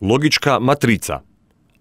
logička matrica,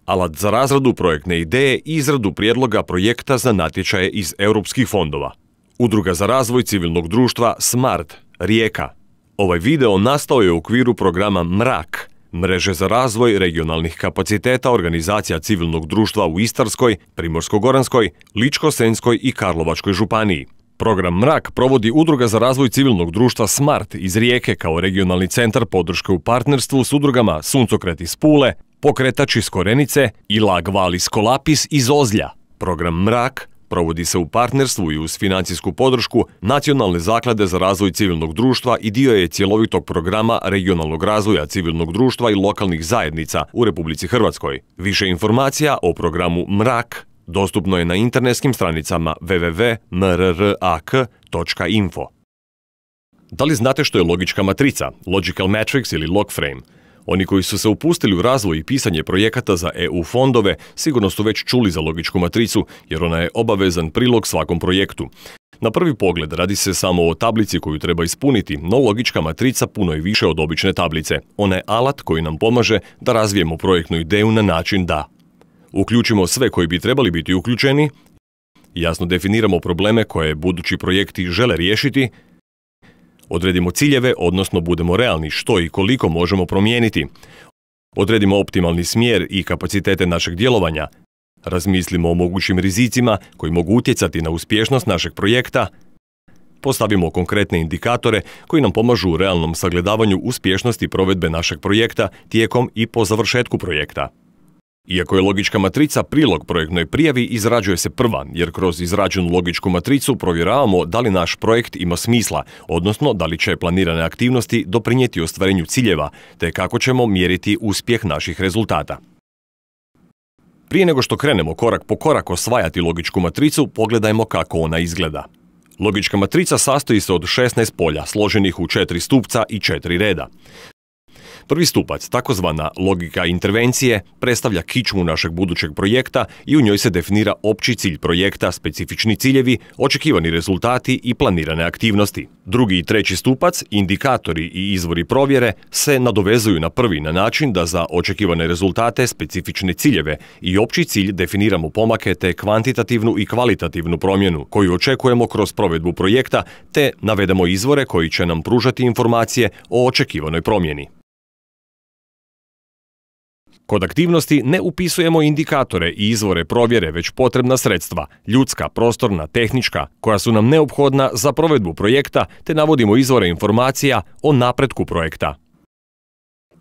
alat za razradu projektne ideje i izradu prijedloga projekta za natječaje iz europskih fondova. Udruga za razvoj civilnog društva SMART, Rijeka. Ovaj video nastao je u okviru programa MRAK, Mreže za razvoj regionalnih kapaciteta organizacija civilnog društva u Istarskoj, Primorsko-Goranskoj, Ličko-Senskoj i Karlovačkoj županiji. Program Mrak provodi Udruga za razvoj civilnog društva Smart iz Rijeke kao regionalni centar podrške u partnerstvu s udrugama Suncokret iz Pule, Pokretač iz Korenice i Lagval iz Kolapis iz Ozlja. Program Mrak provodi se u partnerstvu i uz financijsku podršku Nacionalne zaklade za razvoj civilnog društva i dio je cjelovitog programa regionalnog razvoja civilnog društva i lokalnih zajednica u Republici Hrvatskoj. Više informacija o programu Mrak dostupno je na internetskim stranicama www.nrrak.info. Da li znate što je logička matrica, logical matrix ili log frame? Oni koji su se upustili u razvoj i pisanje projekata za EU fondove sigurno su već čuli za logičku matricu, jer ona je obavezan prilog svakom projektu. Na prvi pogled radi se samo o tablici koju treba ispuniti, no logička matrica puno je više od obične tablice. Ona je alat koji nam pomaže da razvijemo projektnu ideju na način da Uključimo sve koji bi trebali biti uključeni, jasno definiramo probleme koje budući projekti žele riješiti, odredimo ciljeve, odnosno budemo realni što i koliko možemo promijeniti, odredimo optimalni smjer i kapacitete našeg djelovanja, razmislimo o mogućim rizicima koji mogu utjecati na uspješnost našeg projekta, postavimo konkretne indikatore koji nam pomažu u realnom sagledavanju uspješnosti provedbe našeg projekta tijekom i po završetku projekta. Iako je logička matrica prilog projektnoj prijavi, izrađuje se prva, jer kroz izrađenu logičku matricu provjeravamo da li naš projekt ima smisla, odnosno da li će planirane aktivnosti doprinijeti ostvarenju ciljeva, te kako ćemo mjeriti uspjeh naših rezultata. Prije nego što krenemo korak po korak osvajati logičku matricu, pogledajmo kako ona izgleda. Logička matrica sastoji se od 16 polja, složenih u 4 stupca i 4 reda. Prvi stupac, takozvana logika intervencije, predstavlja kičmu našeg budućeg projekta i u njoj se definira opći cilj projekta, specifični ciljevi, očekivani rezultati i planirane aktivnosti. Drugi i treći stupac, indikatori i izvori provjere, se nadovezuju na prvi na način da za očekivane rezultate, specifične ciljeve i opći cilj definiramo pomake te kvantitativnu i kvalitativnu promjenu koju očekujemo kroz provedbu projekta te navedemo izvore koji će nam pružati informacije o očekivanoj promjeni. Kod aktivnosti ne upisujemo indikatore i izvore provjere, već potrebna sredstva, ljudska, prostorna, tehnička, koja su nam neophodna za provedbu projekta, te navodimo izvore informacija o napretku projekta.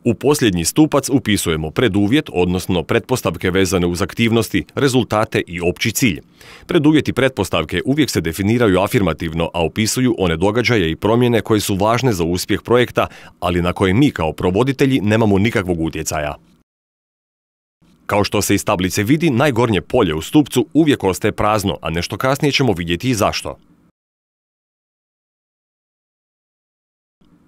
U posljednji stupac upisujemo preduvjet, odnosno pretpostavke vezane uz aktivnosti, rezultate i opći cilj. Preduvjeti pretpostavke uvijek se definiraju afirmativno, a opisuju one događaje i promjene koje su važne za uspjeh projekta, ali na koje mi kao provoditelji nemamo nikakvog utjecaja. Kao što se iz tablice vidi, najgornje polje u stupcu uvijek ostaje prazno, a nešto kasnije ćemo vidjeti i zašto.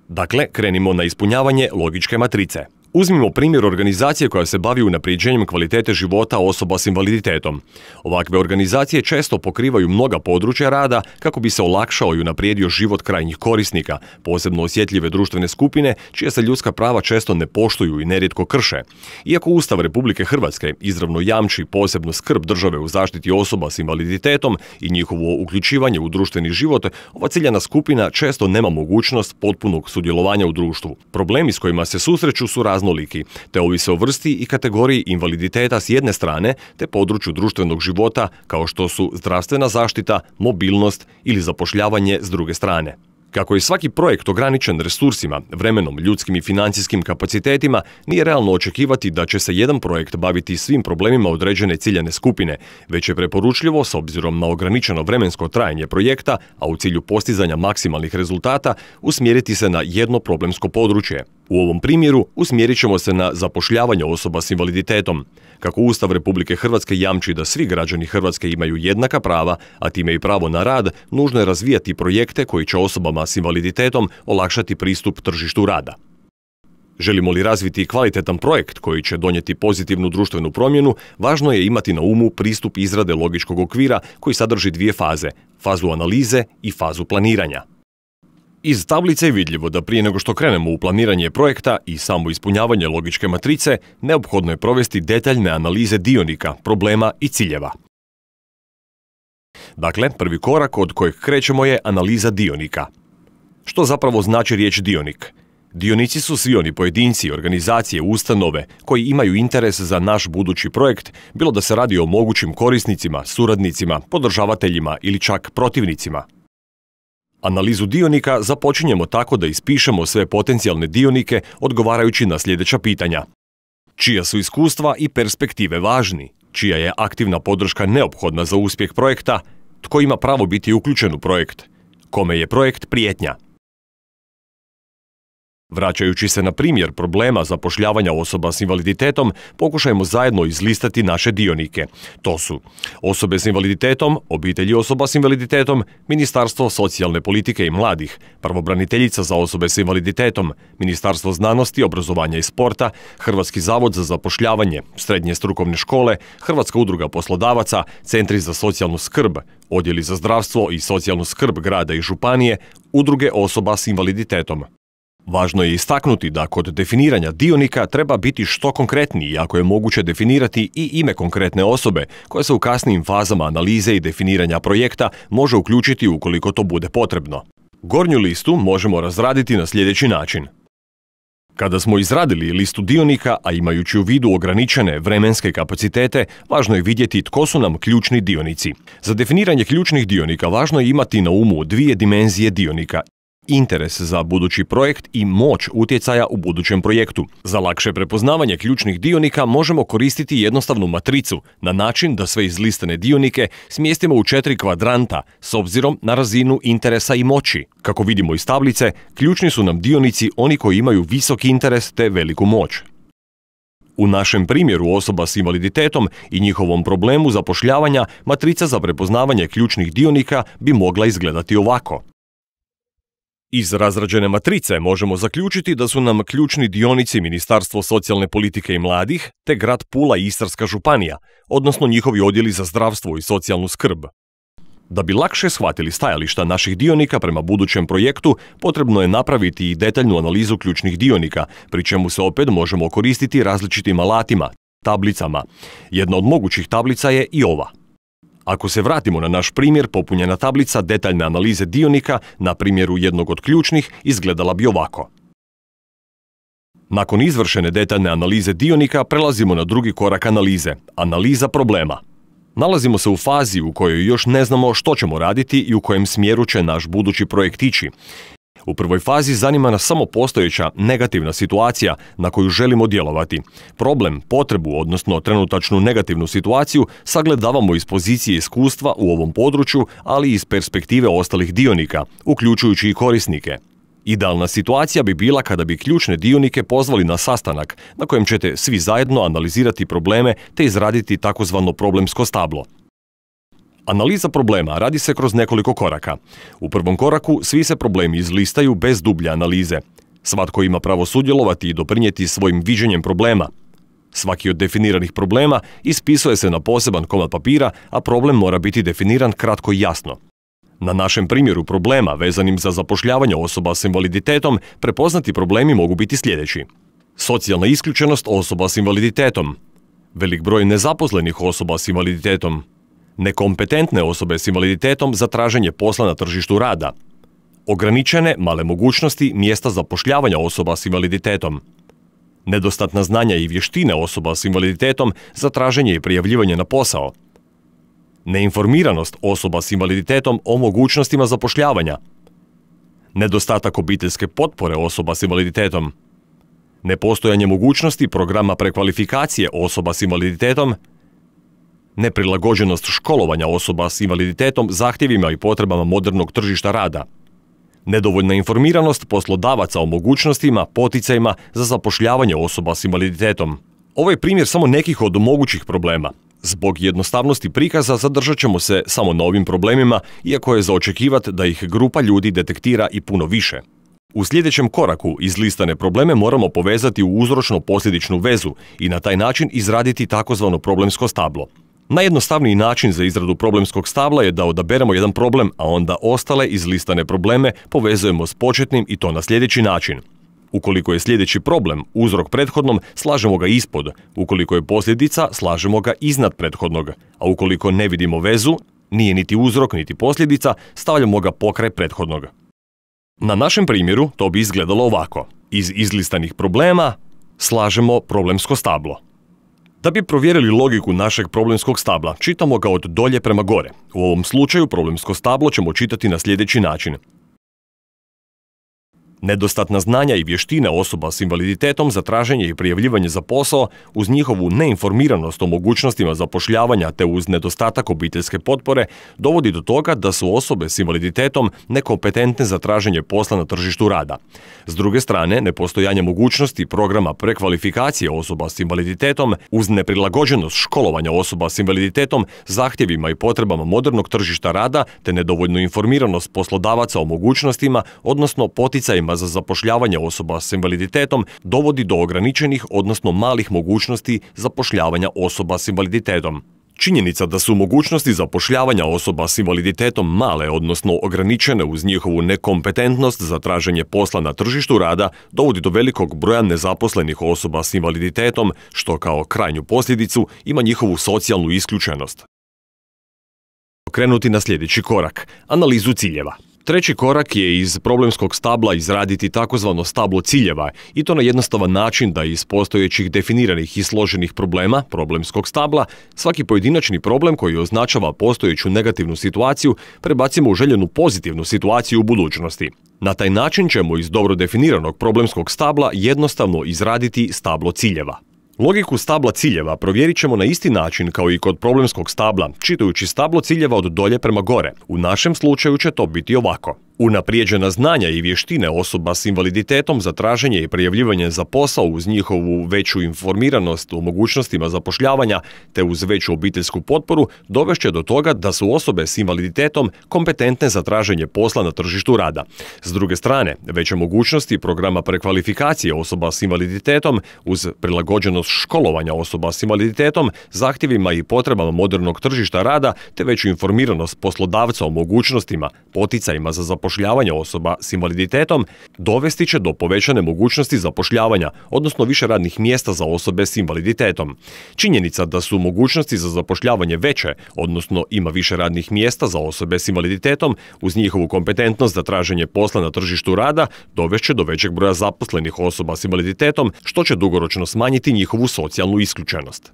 Dakle, krenimo na ispunjavanje logičke matrice. Uzmimo primjer organizacije koja se bavi unapređenjem kvalitete života osoba s invaliditetom. Ovakve organizacije često pokrivaju mnoga područja rada kako bi se olakšao i unaprijedio život krajnjih korisnika, posebno osjetljive društvene skupine čija se ljudska prava često ne poštuju i nerijetko krše. Iako Ustav Republike Hrvatske izravno jamči posebnu skrb države u zaštiti osoba s invaliditetom i njihovo uključivanje u društveni život, ova ciljana skupina često nema mogućnost potpunog sudjelovanja u društvu. Problemi s kojima se susreću su raz raznoliki, te ovise o vrsti i kategoriji invaliditeta s jedne strane, te području društvenog života kao što su zdravstvena zaštita, mobilnost ili zapošljavanje s druge strane. Kako je svaki projekt ograničen resursima, vremenom, ljudskim i financijskim kapacitetima, nije realno očekivati da će se jedan projekt baviti svim problemima određene ciljane skupine, već je preporučljivo, s obzirom na ograničeno vremensko trajanje projekta, a u cilju postizanja maksimalnih rezultata, usmjeriti se na jedno problemsko područje. U ovom primjeru usmjerit ćemo se na zapošljavanje osoba s invaliditetom. Kako Ustav Republike Hrvatske jamči da svi građani Hrvatske imaju jednaka prava, a time i pravo na rad, nužno je razvijati projekte koji će osobama s invaliditetom olakšati pristup tržištu rada. Želimo li razviti kvalitetan projekt koji će donijeti pozitivnu društvenu promjenu, važno je imati na umu pristup izrade logičkog okvira koji sadrži dvije faze, fazu analize i fazu planiranja. Iz tablice je vidljivo da prije nego što krenemo u planiranje projekta i samo ispunjavanje logičke matrice, neophodno je provesti detaljne analize dionika, problema i ciljeva. Dakle, prvi korak od kojeg krećemo je analiza dionika. Što zapravo znači riječ dionik? Dionici su svi oni pojedinci, organizacije, ustanove koji imaju interes za naš budući projekt, bilo da se radi o mogućim korisnicima, suradnicima, podržavateljima ili čak protivnicima. Analizu dionika započinjemo tako da ispišemo sve potencijalne dionike odgovarajući na sljedeća pitanja. Čija su iskustva i perspektive važni? Čija je aktivna podrška neophodna za uspjeh projekta? Tko ima pravo biti uključen u projekt? Kome je projekt prijetnja? Vraćajući se na primjer problema zapošljavanja osoba s invaliditetom, pokušajmo zajedno izlistati naše dionike. To su osobe s invaliditetom, obitelji osoba s invaliditetom, Ministarstvo socijalne politike i mladih, pravobraniteljica za osobe s invaliditetom, Ministarstvo znanosti, obrazovanja i sporta, Hrvatski zavod za zapošljavanje, srednje strukovne škole, Hrvatska udruga poslodavaca, Centri za socijalnu skrb, Odjeli za zdravstvo i socijalnu skrb grada i županije, udruge osoba s invaliditetom. Važno je istaknuti da kod definiranja dionika treba biti što konkretniji ako je moguće definirati i ime konkretne osobe koje se u kasnijim fazama analize i definiranja projekta može uključiti ukoliko to bude potrebno. Gornju listu možemo razraditi na sljedeći način. Kada smo izradili listu dionika, a imajući u vidu ograničene vremenske kapacitete, važno je vidjeti tko su nam ključni dionici. Za definiranje ključnih dionika važno je imati na umu dvije dimenzije dionika interes za budući projekt i moć utjecaja u budućem projektu. Za lakše prepoznavanje ključnih dionika možemo koristiti jednostavnu matricu na način da sve izlistane dionike smjestimo u četiri kvadranta s obzirom na razinu interesa i moći. Kako vidimo iz tablice, ključni su nam dionici oni koji imaju visok interes te veliku moć. U našem primjeru osoba s invaliditetom i njihovom problemu zapošljavanja, matrica za prepoznavanje ključnih dionika bi mogla izgledati ovako. Iz razrađene matrice možemo zaključiti da su nam ključni dionici Ministarstvo socijalne politike i mladih te grad Pula i Istarska županija, odnosno njihovi odjeli za zdravstvo i socijalnu skrb. Da bi lakše shvatili stajališta naših dionika prema budućem projektu, potrebno je napraviti i detaljnu analizu ključnih dionika, pri čemu se opet možemo koristiti različitim alatima, tablicama. Jedna od mogućih tablica je i ova. Ako se vratimo na naš primjer, popunjena tablica detaljne analize dionika na primjeru jednog od ključnih izgledala bi ovako. Nakon izvršene detaljne analize dionika prelazimo na drugi korak analize, analiza problema. Nalazimo se u fazi u kojoj još ne znamo što ćemo raditi i u kojem smjeru će naš budući projekt ići. U prvoj fazi zanima nas samo postojeća negativna situacija na koju želimo djelovati. Problem, potrebu, odnosno trenutačnu negativnu situaciju sagledavamo iz pozicije iskustva u ovom području, ali i iz perspektive ostalih dionika, uključujući i korisnike. Idealna situacija bi bila kada bi ključne dionike pozvali na sastanak na kojem ćete svi zajedno analizirati probleme te izraditi takozvano problemsko stablo. Analiza problema radi se kroz nekoliko koraka. U prvom koraku svi se problemi izlistaju bez dublje analize. Svatko ima pravo sudjelovati i doprinjeti svojim viđenjem problema. Svaki od definiranih problema ispisuje se na poseban komad papira, a problem mora biti definiran kratko i jasno. Na našem primjeru problema vezanim za zapošljavanje osoba s invaliditetom prepoznati problemi mogu biti sljedeći. Socijalna isključenost osoba s invaliditetom. Velik broj nezaposlenih osoba s invaliditetom nekompetentne osobe s invaliditetom za traženje posla na tržištu rada, ograničene male mogućnosti mjesta zapošljavanja osoba s invaliditetom, nedostatna znanja i vještine osoba s invaliditetom za traženje i prijavljivanje na posao, neinformiranost osoba s invaliditetom o mogućnostima zapošljavanja, nedostatak obiteljske potpore osoba s invaliditetom, nepostojanje mogućnosti programa prekvalifikacije osoba s invaliditetom neprilagođenost školovanja osoba s invaliditetom zahtjevima i potrebama modernog tržišta rada, nedovoljna informiranost poslodavaca o mogućnostima, poticajima za zapošljavanje osoba s invaliditetom. Ovo je primjer samo nekih od mogućih problema. Zbog jednostavnosti prikaza zadržat ćemo se samo na ovim problemima, iako je za da ih grupa ljudi detektira i puno više. U sljedećem koraku izlistane probleme moramo povezati u uzročno posljedičnu vezu i na taj način izraditi takozvano problemsko stablo. Najjednostavniji način za izradu problemskog stabla je da odaberemo jedan problem, a onda ostale izlistane probleme povezujemo s početnim i to na sljedeći način. Ukoliko je sljedeći problem uzrok prethodnom, slažemo ga ispod. Ukoliko je posljedica, slažemo ga iznad prethodnog. A ukoliko ne vidimo vezu, nije niti uzrok niti posljedica, stavljamo ga pokraj prethodnog. Na našem primjeru to bi izgledalo ovako. Iz izlistanih problema slažemo problemsko stablo. Da bi provjerili logiku našeg problemskog stabla, čitamo ga od dolje prema gore. U ovom slučaju problemsko stablo ćemo čitati na sljedeći način. Nedostatna znanja i vještina osoba s invaliditetom za traženje i prijavljivanje za posao uz njihovu neinformiranost o mogućnostima zapošljavanja te uz nedostatak obiteljske potpore dovodi do toga da su osobe s invaliditetom nekompetentne za traženje posla na tržištu rada. S druge strane, nepostojanje mogućnosti programa prekvalifikacije osoba s invaliditetom uz neprilagođenost školovanja osoba s invaliditetom zahtjevima i potrebama modernog tržišta rada te nedovoljnu informiranost poslodavaca o mogućnostima, odnosno poticajima za zapošljavanje osoba s invaliditetom dovodi do ograničenih, odnosno malih mogućnosti zapošljavanja osoba s invaliditetom. Činjenica da su mogućnosti zapošljavanja osoba s invaliditetom male, odnosno ograničene uz njihovu nekompetentnost za traženje posla na tržištu rada, dovodi do velikog broja nezaposlenih osoba s invaliditetom, što kao krajnju posljedicu ima njihovu socijalnu isključenost. Krenuti na sljedeći korak, analizu ciljeva. Treći korak je iz problemskog stabla izraditi takozvano stablo ciljeva i to na jednostavan način da iz postojećih definiranih i složenih problema problemskog stabla svaki pojedinačni problem koji označava postojeću negativnu situaciju prebacimo u željenu pozitivnu situaciju u budućnosti. Na taj način ćemo iz dobro definiranog problemskog stabla jednostavno izraditi stablo ciljeva. Logiku stabla ciljeva provjerit ćemo na isti način kao i kod problemskog stabla, čitajući stablo ciljeva od dolje prema gore. U našem slučaju će to biti ovako. Unaprijeđena znanja i vještine osoba s invaliditetom za traženje i prijavljivanje za posao uz njihovu veću informiranost o mogućnostima zapošljavanja te uz veću obiteljsku potporu dovešće do toga da su osobe s invaliditetom kompetentne za traženje posla na tržištu rada. S druge strane, veće mogućnosti programa prekvalifikacije osoba s invaliditetom uz prilagođenost školovanja osoba s invaliditetom, zahtjevima i potrebama modernog tržišta rada te veću informiranost poslodavca o mogućnostima, poticajima za zapošljavanje zapošljavanja osoba s invaliditetom dovesti će do povećane mogućnosti zapošljavanja, odnosno više radnih mjesta za osobe s invaliditetom. Činjenica da su mogućnosti za zapošljavanje veće, odnosno ima više radnih mjesta za osobe s invaliditetom, uz njihovu kompetentnost za traženje posla na tržištu rada, dovešće do većeg broja zaposlenih osoba s invaliditetom, što će dugoročno smanjiti njihovu socijalnu isključenost.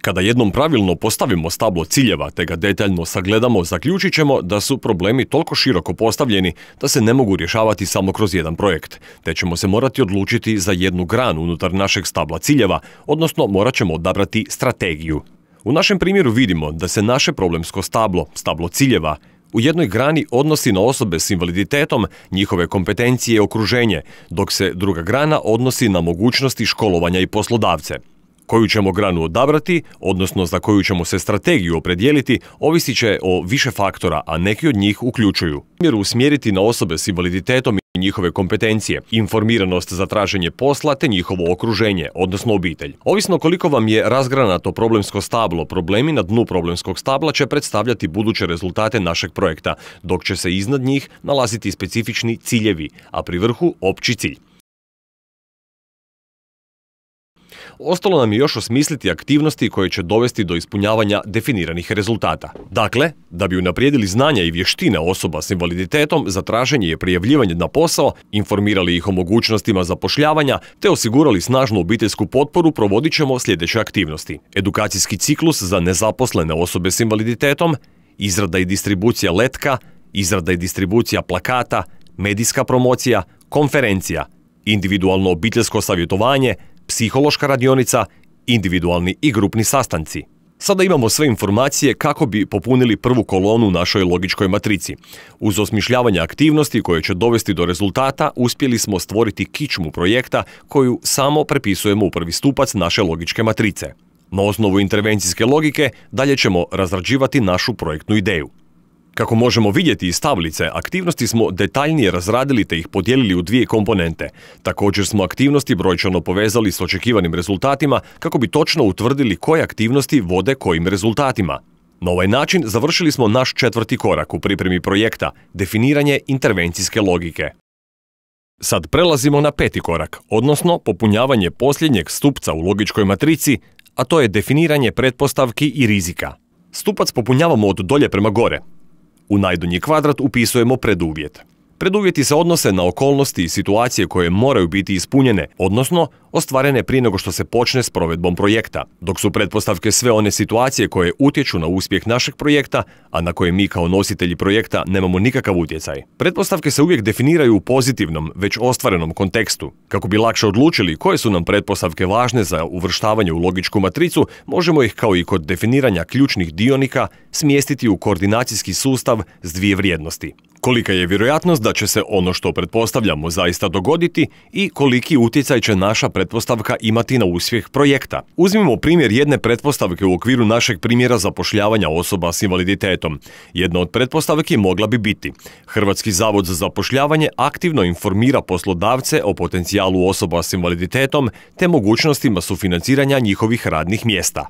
Kada jednom pravilno postavimo stablo ciljeva te ga detaljno sagledamo, zaključit ćemo da su problemi toliko široko postavljeni da se ne mogu rješavati samo kroz jedan projekt, te ćemo se morati odlučiti za jednu granu unutar našeg stabla ciljeva, odnosno morat ćemo odabrati strategiju. U našem primjeru vidimo da se naše problemsko stablo, stablo ciljeva, u jednoj grani odnosi na osobe s invaliditetom, njihove kompetencije i okruženje, dok se druga grana odnosi na mogućnosti školovanja i poslodavce. Koju ćemo granu odabrati, odnosno za koju ćemo se strategiju opredijeliti, ovisit će o više faktora, a neki od njih uključuju. Mjeru usmjeriti na osobe s invaliditetom i njihove kompetencije, informiranost za traženje posla te njihovo okruženje, odnosno obitelj. Ovisno koliko vam je razgranato problemsko stablo, problemi na dnu problemskog stabla će predstavljati buduće rezultate našeg projekta, dok će se iznad njih nalaziti specifični ciljevi, a pri vrhu opći cilj. Ostalo nam je još osmisliti aktivnosti koje će dovesti do ispunjavanja definiranih rezultata. Dakle, da bi unaprijedili znanja i vještine osoba s invaliditetom za traženje i prijavljivanje na posao, informirali ih o mogućnostima zapošljavanja te osigurali snažnu obiteljsku potporu provodit ćemo sljedeće aktivnosti. Edukacijski ciklus za nezaposlene osobe s invaliditetom, izrada i distribucija letka, izrada i distribucija plakata, medijska promocija, konferencija, individualno obiteljsko savjetovanje, psihološka radionica, individualni i grupni sastanci. Sada imamo sve informacije kako bi popunili prvu kolonu u našoj logičkoj matrici. Uz osmišljavanje aktivnosti koje će dovesti do rezultata, uspjeli smo stvoriti kičmu projekta koju samo prepisujemo u prvi stupac naše logičke matrice. Na osnovu intervencijske logike dalje ćemo razrađivati našu projektnu ideju. Kako možemo vidjeti iz tablice, aktivnosti smo detaljnije razradili te ih podijelili u dvije komponente. Također smo aktivnosti brojčano povezali s očekivanim rezultatima kako bi točno utvrdili koje aktivnosti vode kojim rezultatima. Na ovaj način završili smo naš četvrti korak u pripremi projekta, definiranje intervencijske logike. Sad prelazimo na peti korak, odnosno popunjavanje posljednjeg stupca u logičkoj matrici, a to je definiranje pretpostavki i rizika. Stupac popunjavamo od dolje prema gore, u najdonji kvadrat upisujemo preduvjet. Preduvjeti se odnose na okolnosti i situacije koje moraju biti ispunjene, odnosno ostvarene prije nego što se počne s provedbom projekta, dok su pretpostavke sve one situacije koje utječu na uspjeh našeg projekta, a na koje mi kao nositelji projekta nemamo nikakav utjecaj. Pretpostavke se uvijek definiraju u pozitivnom, već ostvarenom kontekstu. Kako bi lakše odlučili koje su nam pretpostavke važne za uvrštavanje u logičku matricu, možemo ih kao i kod definiranja ključnih dionika smjestiti u koordinacijski sustav s dvije vrijednosti. Kolika je vjerojatnost da će se ono što pretpostavljamo zaista dogoditi i koliki utjecaj će naša pretpostavka imati na uspjeh projekta. Uzmimo primjer jedne pretpostavke u okviru našeg primjera zapošljavanja osoba s invaliditetom. Jedna od pretpostavki mogla bi biti Hrvatski zavod za zapošljavanje aktivno informira poslodavce o potencijalu osoba s invaliditetom te mogućnostima sufinanciranja njihovih radnih mjesta.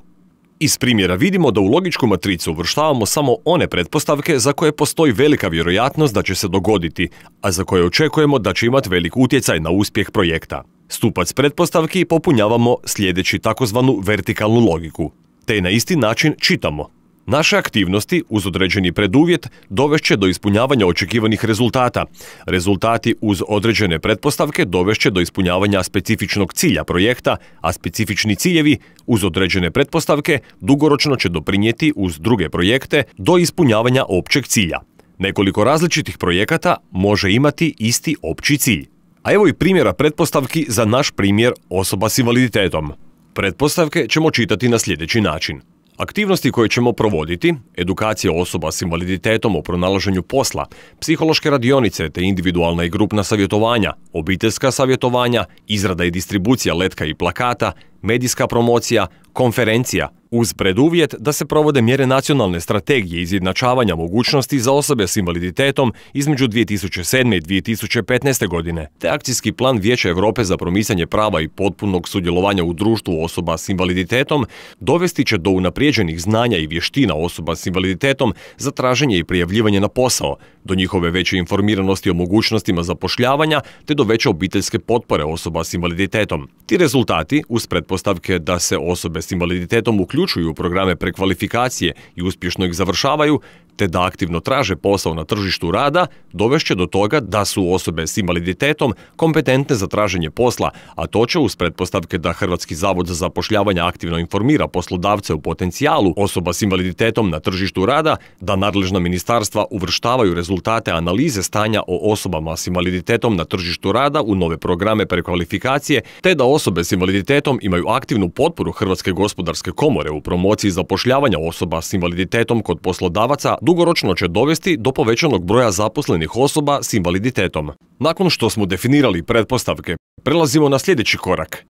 Iz primjera vidimo da u logičku matricu uvrštavamo samo one pretpostavke za koje postoji velika vjerojatnost da će se dogoditi, a za koje očekujemo da će imati velik utjecaj na uspjeh projekta. Stupac pretpostavki popunjavamo sljedeći takozvanu vertikalnu logiku, te na isti način čitamo. Naše aktivnosti uz određeni preduvjet dovešće do ispunjavanja očekivanih rezultata. Rezultati uz određene pretpostavke dovešće do ispunjavanja specifičnog cilja projekta, a specifični ciljevi uz određene pretpostavke dugoročno će doprinijeti uz druge projekte do ispunjavanja općeg cilja. Nekoliko različitih projekata može imati isti opći cilj. A evo i primjera pretpostavki za naš primjer osoba s invaliditetom. Pretpostavke ćemo čitati na sljedeći način. Aktivnosti koje ćemo provoditi, edukacija osoba s invaliditetom o pronalaženju posla, psihološke radionice te individualna i grupna savjetovanja, obiteljska savjetovanja, izrada i distribucija letka i plakata, medijska promocija, konferencija, uz preduvjet da se provode mjere nacionalne strategije izjednačavanja mogućnosti za osobe s invaliditetom između 2007. i 2015. godine, te akcijski plan Vijeća Europe za promicanje prava i potpunog sudjelovanja u društvu osoba s invaliditetom dovesti će do unaprijeđenih znanja i vještina osoba s invaliditetom za traženje i prijavljivanje na posao, do njihove veće informiranosti o mogućnostima zapošljavanja te do veće obiteljske potpore osoba s invaliditetom. Ti rezultati, uz pretpostavke da se osobe s invaliditetom uključuju uključuju u programe prekvalifikacije i uspješno ih završavaju, te da aktivno traže posao na tržištu rada dovešće do toga da su osobe s invaliditetom kompetentne za traženje posla, a to će uz pretpostavke da Hrvatski zavod za zapošljavanje aktivno informira poslodavce u potencijalu osoba s invaliditetom na tržištu rada, da nadležna ministarstva uvrštavaju rezultate analize stanja o osobama s invaliditetom na tržištu rada u nove programe prekvalifikacije, te da osobe s invaliditetom imaju aktivnu potporu Hrvatske gospodarske komore u promociji zapošljavanja osoba s invaliditetom kod poslodavaca dugoročno će dovesti do povećanog broja zaposlenih osoba s invaliditetom. Nakon što smo definirali pretpostavke, prelazimo na sljedeći korak.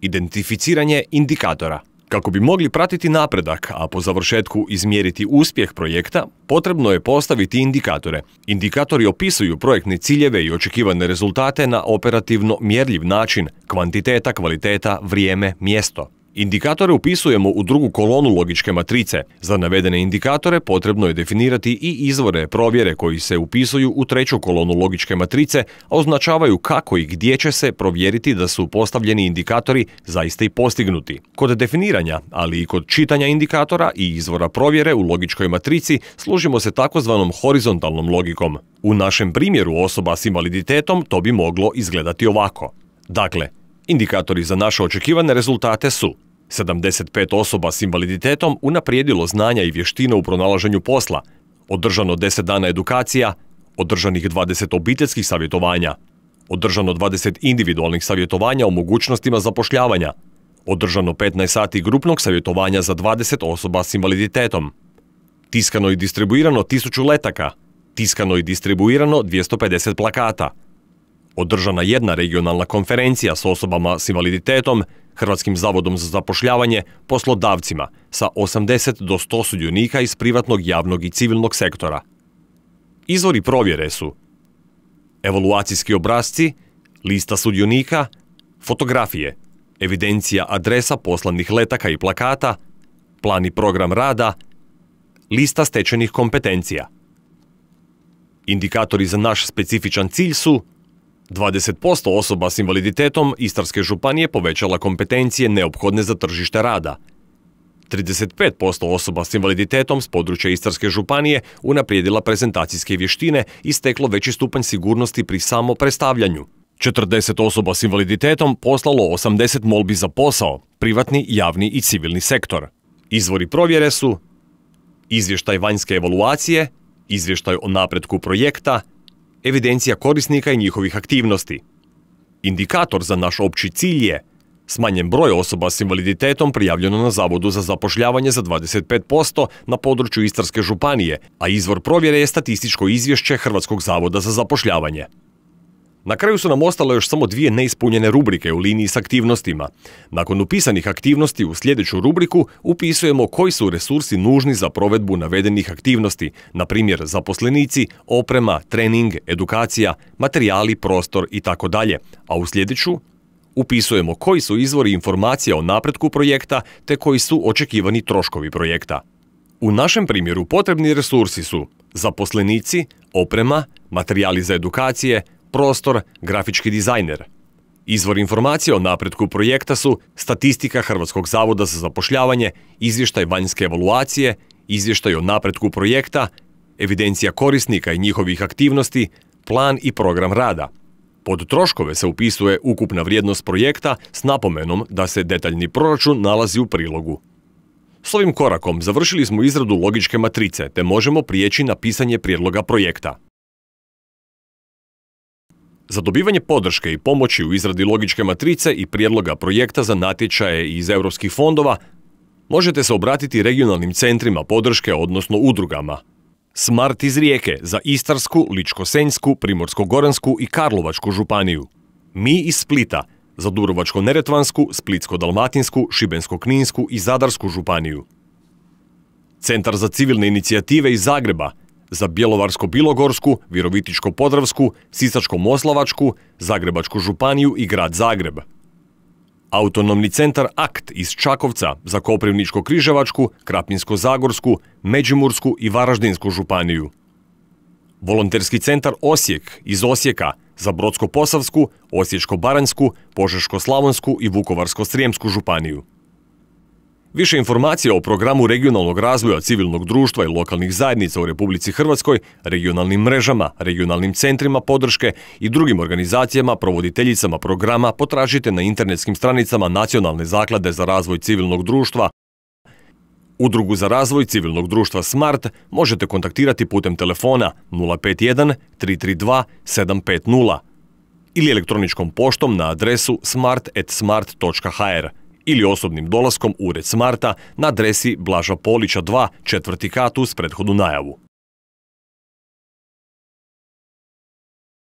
Identificiranje indikatora. Kako bi mogli pratiti napredak, a po završetku izmjeriti uspjeh projekta, potrebno je postaviti indikatore. Indikatori opisuju projektne ciljeve i očekivane rezultate na operativno mjerljiv način, kvantiteta, kvaliteta, vrijeme, mjesto. Indikatore upisujemo u drugu kolonu logičke matrice. Za navedene indikatore potrebno je definirati i izvore provjere koji se upisuju u treću kolonu logičke matrice, a označavaju kako i gdje će se provjeriti da su postavljeni indikatori zaista i postignuti. Kod definiranja, ali i kod čitanja indikatora i izvora provjere u logičkoj matrici služimo se takozvanom horizontalnom logikom. U našem primjeru osoba s invaliditetom to bi moglo izgledati ovako. Dakle, indikatori za naše očekivane rezultate su 75 osoba s invaliditetom unaprijedilo znanja i vještine u pronalaženju posla, održano 10 dana edukacija, održanih 20 obiteljskih savjetovanja, održano 20 individualnih savjetovanja o mogućnostima zapošljavanja, održano 15 sati grupnog savjetovanja za 20 osoba s invaliditetom, tiskano i distribuirano 1000 letaka, tiskano i distribuirano 250 plakata, održana jedna regionalna konferencija s osobama s invaliditetom, Hrvatskim zavodom za zapošljavanje, poslodavcima sa 80 do 100 sudionika iz privatnog, javnog i civilnog sektora. Izvori provjere su evaluacijski obrazci, lista sudionika, fotografije, evidencija adresa poslanih letaka i plakata, plan i program rada, lista stečenih kompetencija. Indikatori za naš specifičan cilj su 20% osoba s invaliditetom Istarske županije povećala kompetencije neophodne za tržište rada. 35% osoba s invaliditetom s područja Istarske županije unaprijedila prezentacijske vještine i steklo veći stupanj sigurnosti pri samoprestavljanju. 40 osoba s invaliditetom poslalo 80 molbi za posao, privatni, javni i civilni sektor. Izvori provjere su izvještaj vanjske evaluacije, izvještaj o napretku projekta, evidencija korisnika i njihovih aktivnosti. Indikator za naš opći cilj je smanjen broj osoba s invaliditetom prijavljeno na Zavodu za zapošljavanje za 25% na području Istarske županije, a izvor provjere je statističko izvješće Hrvatskog zavoda za zapošljavanje. Na kraju su nam ostalo još samo dvije neispunjene rubrike u liniji s aktivnostima. Nakon upisanih aktivnosti u sljedeću rubriku upisujemo koji su resursi nužni za provedbu navedenih aktivnosti, na primjer zaposlenici, oprema, trening, edukacija, materijali, prostor i tako dalje. A u sljedeću upisujemo koji su izvori informacija o napretku projekta te koji su očekivani troškovi projekta. U našem primjeru potrebni resursi su zaposlenici, oprema, materijali za edukacije, prostor, grafički dizajner. Izvor informacije o napretku projekta su statistika Hrvatskog zavoda za zapošljavanje, izvještaj vanjske evaluacije, izvještaj o napretku projekta, evidencija korisnika i njihovih aktivnosti, plan i program rada. Pod troškove se upisuje ukupna vrijednost projekta s napomenom da se detaljni proračun nalazi u prilogu. S ovim korakom završili smo izradu logičke matrice te možemo prijeći na pisanje prijedloga projekta. Za dobivanje podrške i pomoći u izradi logičke matrice i prijedloga projekta za natječaje iz europskih fondova možete se obratiti regionalnim centrima podrške, odnosno udrugama. Smart iz Rijeke za Istarsku, Ličko-Senjsku, Primorsko-Goransku i Karlovačku županiju. Mi iz Splita za durovačko neretvansku Splitsko-Dalmatinsku, Šibensko-Kninsku i Zadarsku županiju. Centar za civilne inicijative iz Zagreba – za Bjelovarsko-Bilogorsku, Virovitičko-Podravsku, Sisačko-Moslavačku, Zagrebačku županiju i grad Zagreb. Autonomni centar AKT iz Čakovca za Koprivničko-Križevačku, Krapinsko-Zagorsku, Međimursku i Varaždinsku županiju. Volonterski centar Osijek iz Osijeka za Brodsko-Posavsku, Osječko-Baranjsku, Požeško-Slavonsku i Vukovarsko-Srijemsku županiju. Više informacija o programu regionalnog razvoja civilnog društva i lokalnih zajednica u Republici Hrvatskoj, regionalnim mrežama, regionalnim centrima podrške i drugim organizacijama, provoditeljicama programa potražite na internetskim stranicama Nacionalne zaklade za razvoj civilnog društva. Udrugu za razvoj civilnog društva SMART možete kontaktirati putem telefona 051 332 750 ili elektroničkom poštom na adresu smart.smart.hr ili osobnim dolaskom u ured Smarta na adresi Blaža Polića 2, četvrti kat uz prethodnu najavu.